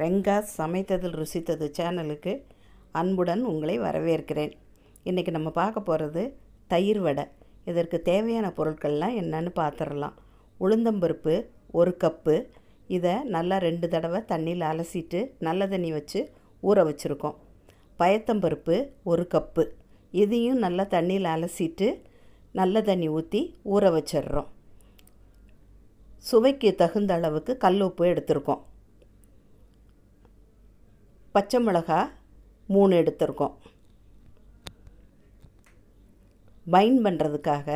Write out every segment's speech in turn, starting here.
ரெங்கா சமைத்ததில் ருசித்தது சேனலுக்கு அன்புடன் உங்களை வரவேற்கிறேன் இன்றைக்கி நம்ம பார்க்க போகிறது தயிர் வடை இதற்கு தேவையான பொருட்கள்லாம் என்னென்னு பார்த்துடலாம் உளுந்தம்பருப்பு ஒரு கப்பு இதை நல்லா ரெண்டு தடவை தண்ணியில் அலசிட்டு நல்ல தண்ணி வச்சு ஊற வச்சுருக்கோம் பயத்தம்பருப்பு ஒரு கப்பு இதையும் நல்லா தண்ணியில் அலசிட்டு நல்ல தண்ணி ஊற்றி ஊற வச்சிடுறோம் சுவைக்கு தகுந்த அளவுக்கு கல் உப்பு எடுத்திருக்கோம் பச்சை மிளகாய் மூணு எடுத்திருக்கோம் பைன் பண்ணுறதுக்காக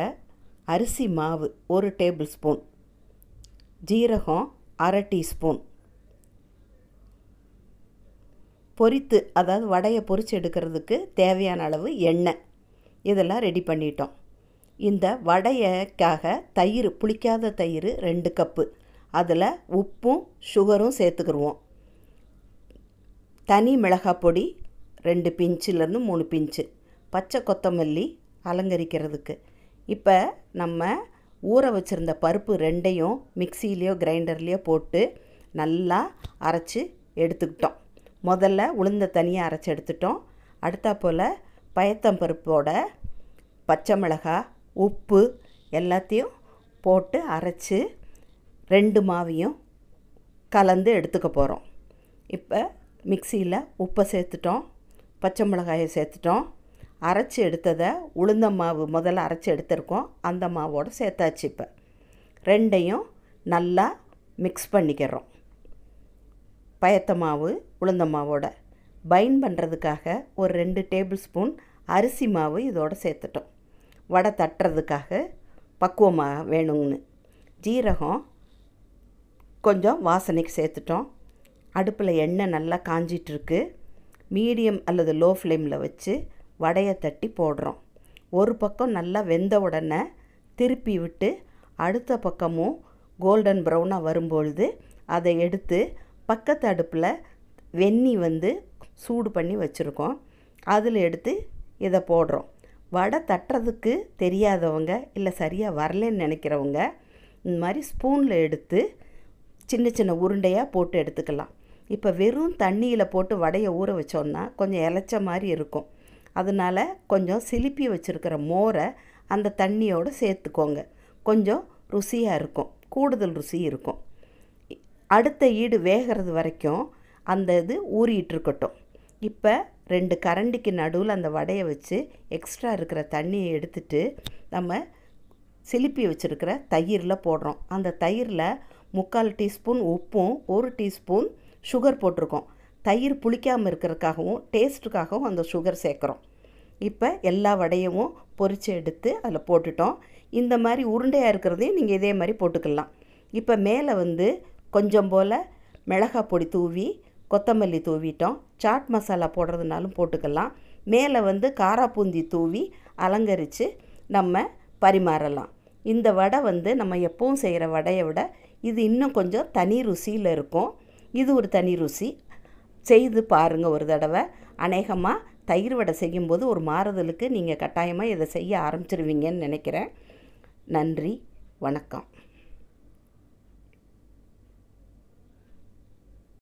அரிசி மாவு ஒரு டேபிள் ஸ்பூன் ஜீரகம் அரை டீஸ்பூன் பொரித்து அதாவது வடையை பொரித்து எடுக்கிறதுக்கு தேவையான அளவு எண்ணெய் இதெல்லாம் ரெடி பண்ணிட்டோம் இந்த வடையக்காக தயிர் புளிக்காத தயிர் ரெண்டு கப்பு அதில் உப்பும் சுகரும் சேர்த்துக்கிடுவோம் தனி மிளகாய் பொடி ரெண்டு பிஞ்சிலேருந்து மூணு பிஞ்சு பச்சை கொத்தமல்லி அலங்கரிக்கிறதுக்கு இப்போ நம்ம ஊற வச்சுருந்த பருப்பு ரெண்டையும் மிக்சிலேயோ கிரைண்டர்லேயோ போட்டு நல்லா அரைச்சி எடுத்துக்கிட்டோம் முதல்ல உளுந்த தனியாக அரைச்சி எடுத்துட்டோம் அடுத்தா போல் பயத்தம்பருப்போட பச்சை மிளகாய் உப்பு எல்லாத்தையும் போட்டு அரைச்சி ரெண்டு மாவையும் கலந்து எடுத்துக்க போகிறோம் இப்போ மிக்சியில் உப்பை சேர்த்துட்டோம் பச்சை மிளகாயை சேர்த்துட்டோம் அரைச்சி எடுத்ததை உளுந்த மாவு முதல்ல அரைச்சி எடுத்திருக்கோம் அந்த மாவோடு சேர்த்தாச்சு இப்போ ரெண்டையும் நல்லா மிக்ஸ் பண்ணிக்கிறோம் பயத்த மாவு உளுந்த மாவோட பைன் பண்ணுறதுக்காக ஒரு ரெண்டு டேபிள் ஸ்பூன் அரிசி மாவு இதோடு சேர்த்துட்டோம் வடை தட்டுறதுக்காக பக்குவமாக வேணும்னு ஜீரகம் கொஞ்சம் வாசனைக்கு சேர்த்துட்டோம் அடுப்பில் எண்ணெய் நல்லா காஞ்சிட்ருக்கு மீடியம் அல்லது லோ ஃப்ளேமில் வச்சு வடையை தட்டி போடுறோம் ஒரு பக்கம் நல்லா வெந்த உடனே திருப்பி விட்டு அடுத்த பக்கமும் கோல்டன் ப்ரௌனாக வரும்பொழுது அதை எடுத்து பக்கத்து அடுப்பில் வெந்நி வந்து சூடு பண்ணி வச்சுருக்கோம் அதில் எடுத்து இதை போடுறோம் வடை தட்டுறதுக்கு தெரியாதவங்க இல்லை சரியாக வரலன்னு நினைக்கிறவங்க இந்த மாதிரி ஸ்பூனில் எடுத்து சின்ன சின்ன உருண்டையாக போட்டு எடுத்துக்கலாம் இப்போ வெறும் தண்ணியில் போட்டு வடையை ஊற வச்சோம்னா கொஞ்சம் இலைச்ச மாதிரி இருக்கும் அதனால் கொஞ்சம் சிலிப்பி வச்சுருக்கிற மோரை அந்த தண்ணியோடு சேர்த்துக்கோங்க கொஞ்சம் ருசியாக இருக்கும் கூடுதல் ருசி இருக்கும் அடுத்த ஈடு வேகிறது வரைக்கும் அந்த இது ஊறிட்டுருக்கட்டும் இப்போ ரெண்டு கரண்டிக்கு நடுவில் அந்த வடையை வச்சு எக்ஸ்ட்ரா இருக்கிற தண்ணியை எடுத்துட்டு நம்ம சிலிப்பி வச்சுருக்கிற தயிரில் போடுறோம் அந்த தயிரில் முக்கால் டீஸ்பூன் உப்பும் ஒரு டீஸ்பூன் சுகர் போட்டிருக்கோம் தயிர் புளிக்காமல் இருக்கிறதுக்காகவும் டேஸ்ட்டுக்காகவும் அந்த சுகர் சேர்க்குறோம் இப்போ எல்லா வடையவும் பொறிச்சு எடுத்து அதில் போட்டுட்டோம் இந்த மாதிரி உருண்டையாக இருக்கிறதையும் நீங்கள் இதே மாதிரி போட்டுக்கலாம் இப்போ மேலே வந்து கொஞ்சம் போல் மிளகாய் பொடி தூவி கொத்தமல்லி தூவிட்டோம் சாட் மசாலா போடுறதுனாலும் போட்டுக்கலாம் மேலே வந்து காராப்பூந்தி தூவி அலங்கரித்து நம்ம பரிமாறலாம் இந்த வடை வந்து நம்ம எப்பவும் செய்கிற வடையை விட இது இன்னும் கொஞ்சம் தனி ருசியில் இருக்கும் இது ஒரு தனி ருசி செய்து பாருங்கள் ஒரு தடவை அநேகமாக தயிர் வடை செய்யும்போது ஒரு மாறுதலுக்கு நீங்கள் கட்டாயமாக இதை செய்ய ஆரம்பிச்சிருவீங்கன்னு நினைக்கிறேன் நன்றி வணக்கம்